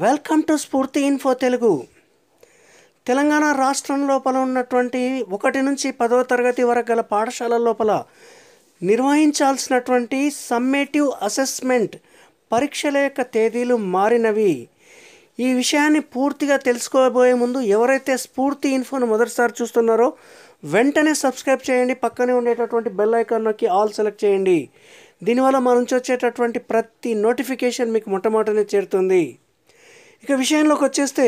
welcome to Spoorthi info Telugu Telangana రాష్ట్రం లోపల ఉన్నటువంటి ఒకటి నుంచి పదవ తరగతి వరకు గల పాఠశాల లోపల నిర్వహించాల్సినటువంటి సమ్మేటివ్ అసెస్మెంట్ పరీక్షల యొక్క తేదీలు మారినవి ఈ విషయాన్ని పూర్తిగా తెలుసుకోబోయే ముందు ఎవరైతే స్ఫూర్తి ఇన్ఫోను మొదటిసారి చూస్తున్నారో వెంటనే సబ్స్క్రైబ్ చేయండి పక్కనే ఉండేటటువంటి బెల్ ఐకాన్ నొక్కి ఆల్ సెలెక్ట్ చేయండి దీనివల్ల మా నుంచి వచ్చేటటువంటి ప్రతి నోటిఫికేషన్ మీకు మొట్టమొదటనే చేరుతుంది ఇక విషయంలోకి వచ్చేస్తే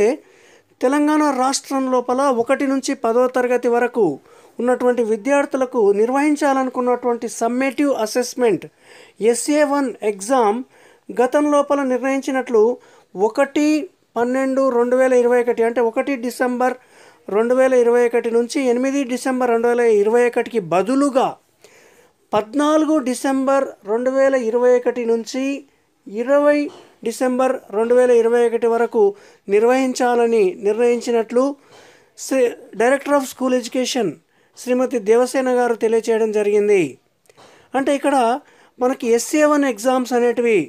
తెలంగాణ రాష్ట్రం లోపల ఒకటి నుంచి పదో తరగతి వరకు ఉన్నటువంటి విద్యార్థులకు నిర్వహించాలనుకున్నటువంటి summative assessment SA one exam గతం లోపల నిర్ణయించినట్లు ఒకటి పన్నెండు రెండు వేల ఇరవై ఒకటి అంటే ఒకటి డిసెంబర్ రెండు వేల ఇరవై ఒకటి నుంచి ఎనిమిది డిసెంబర్ రెండు వేల ఇరవై ఒకటికి బదులుగా పద్నాలుగు డిసెంబర్ రెండు వేల ఇరవై ఒకటి నుంచి ఇరవై డిసెంబర్ రెండు వేల ఇరవై ఒకటి వరకు నిర్వహించాలని నిర్ణయించినట్లు Shri director of school education Shrimati Devasena గారు తెలియచేయడం జరిగింది అంటే ఇక్కడ మనకి ఎస్ఏ వన్ ఎగ్జామ్స్ అనేటివి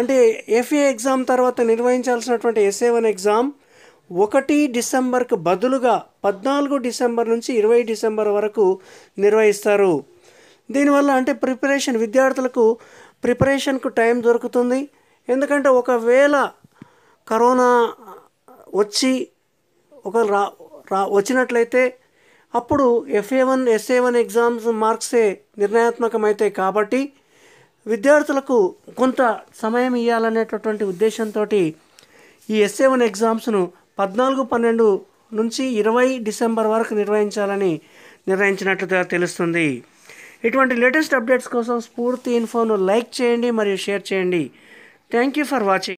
అంటే ఎఫ్ఏ ఎగ్జామ్ తర్వాత నిర్వహించాల్సినటువంటి ఎస్ఏ వన్ ఎగ్జామ్ ఒకటి డిసెంబర్కు బదులుగా పద్నాలుగు డిసెంబర్ నుంచి ఇరవై డిసెంబర్ వరకు నిర్వహిస్తారు దీనివల్ల అంటే ప్రిపరేషన్ విద్యార్థులకు ప్రిపరేషన్కు టైం దొరుకుతుంది ఎందుకంటే ఒకవేళ కరోనా వచ్చి ఒక రా రా వచ్చినట్లయితే అప్పుడు FA one SA one exams మార్క్సే నిర్ణయాత్మకమవుతాయి కాబట్టి విద్యార్థులకు కొంత సమయం ఇవ్వాలనేటటువంటి ఉద్దేశంతో ఈ ఎస్ఏ వన్ ఎగ్జామ్స్ను పద్నాలుగు పన్నెండు నుంచి ఇరవై డిసెంబర్ వరకు నిర్వహించాలని నిర్ణయించినట్లుగా తెలుస్తుంది ఇటువంటి లేటెస్ట్ అప్డేట్స్ కోసం స్ఫూర్తి ఇన్ఫోను లైక్ చేయండి మరియు షేర్ చేయండి థ్యాంక్ యూ ఫర్ వాచింగ్